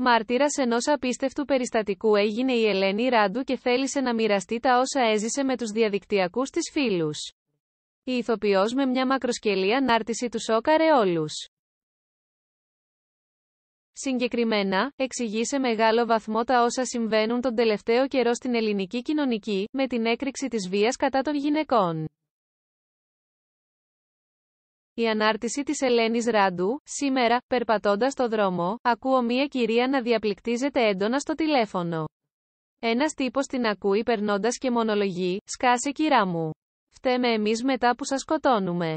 Μάρτυρα ενός απίστευτου περιστατικού έγινε η Ελένη Ράντου και θέλησε να μοιραστεί τα όσα έζησε με τους διαδικτυακούς της φίλους. Η ηθοποιός με μια μακροσκελή ανάρτηση του σόκαρε όλους. Συγκεκριμένα, εξηγεί σε μεγάλο βαθμό τα όσα συμβαίνουν τον τελευταίο καιρό στην ελληνική κοινωνική, με την έκρηξη της βίας κατά των γυναικών. Η ανάρτηση της Ελένης Ράντου, σήμερα, περπατώντας το δρόμο, ακούω μία κυρία να διαπληκτίζεται έντονα στο τηλέφωνο. Ένας τύπος την ακούει περνώντας και μονολογεί, σκάσε κυρά μου. Φταίμε εμείς μετά που σας σκοτώνουμε.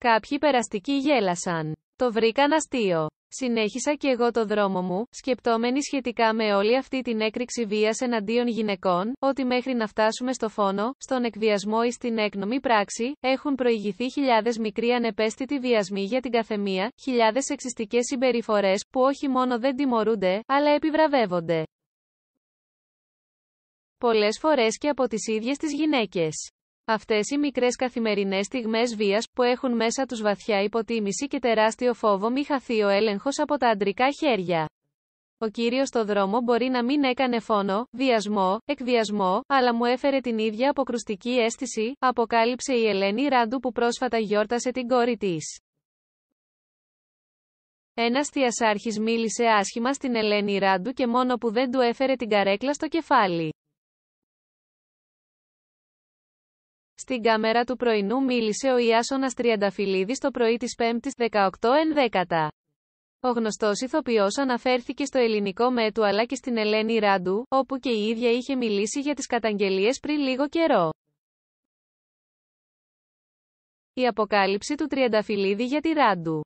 Κάποιοι περαστικοί γέλασαν. Το βρήκαν αστείο. Συνέχισα και εγώ το δρόμο μου, σκεπτόμενη σχετικά με όλη αυτή την έκρηξη βίας εναντίον γυναικών, ότι μέχρι να φτάσουμε στο φόνο, στον εκβιασμό ή στην έκνομη πράξη, έχουν προηγηθεί χιλιάδες μικροί ανεπαίσθητοι βιασμοί για την καθεμία, χιλιάδες εξιστικές συμπεριφορές, που όχι μόνο δεν τιμωρούνται, αλλά επιβραβεύονται. Πολλές φορές και από τις ίδιες τις γυναίκες. Αυτές οι μικρές καθημερινές στιγμές βίας που έχουν μέσα τους βαθιά υποτίμηση και τεράστιο φόβο μη χαθεί ο έλεγχος από τα αντρικά χέρια. Ο κύριος στο δρόμο μπορεί να μην έκανε φόνο, βιασμό, εκβιασμό, αλλά μου έφερε την ίδια αποκρουστική αίσθηση, αποκάλυψε η Ελένη Ράντου που πρόσφατα γιόρτασε την κόρη της. Ένα θειασάρχη μίλησε άσχημα στην Ελένη Ράντου και μόνο που δεν του έφερε την καρέκλα στο κεφάλι. Στην κάμερα του πρωινού μίλησε ο Ιάσονας Τριανταφυλλίδης το πρωί της 5 η 18 10. Ο γνωστός ηθοποιός αναφέρθηκε στο ελληνικό μέτου αλλά και στην Ελένη Ράντου, όπου και η ίδια είχε μιλήσει για τις καταγγελίες πριν λίγο καιρό. Η αποκάλυψη του Τριανταφυλλίδη για τη Ράντου.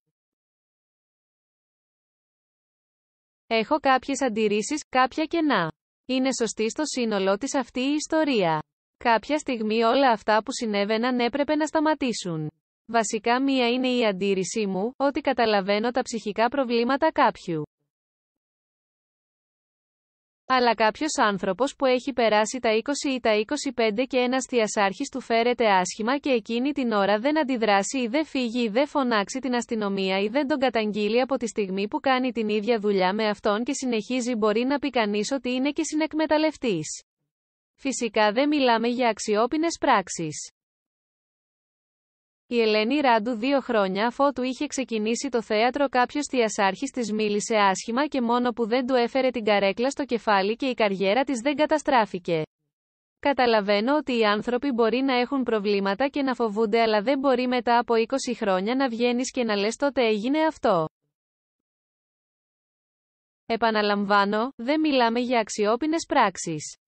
Έχω κάποιες αντιρρήσεις, κάποια κενά. Είναι σωστή στο σύνολό της αυτή η ιστορία. Κάποια στιγμή όλα αυτά που συνέβαιναν έπρεπε να σταματήσουν. Βασικά μία είναι η αντίρρησή μου, ότι καταλαβαίνω τα ψυχικά προβλήματα κάποιου. Αλλά κάποιος άνθρωπος που έχει περάσει τα 20 ή τα 25 και ένας θειασάρχης του φέρεται άσχημα και εκείνη την ώρα δεν αντιδράσει ή δεν φύγει ή δεν φωνάξει την αστυνομία ή δεν τον καταγγείλει από τη στιγμή που κάνει την ίδια δουλειά με αυτόν και συνεχίζει μπορεί να πει κανείς ότι είναι και συνεκμεταλλευτής. Φυσικά δεν μιλάμε για αξιόπινες πράξεις. Η Ελένη Ράντου δύο χρόνια αφότου είχε ξεκινήσει το θέατρο κάποιος θειασάρχης της μίλησε άσχημα και μόνο που δεν του έφερε την καρέκλα στο κεφάλι και η καριέρα της δεν καταστράφηκε. Καταλαβαίνω ότι οι άνθρωποι μπορεί να έχουν προβλήματα και να φοβούνται αλλά δεν μπορεί μετά από 20 χρόνια να βγαίνεις και να λες τότε έγινε αυτό. Επαναλαμβάνω, δεν μιλάμε για αξιόπινες πράξεις.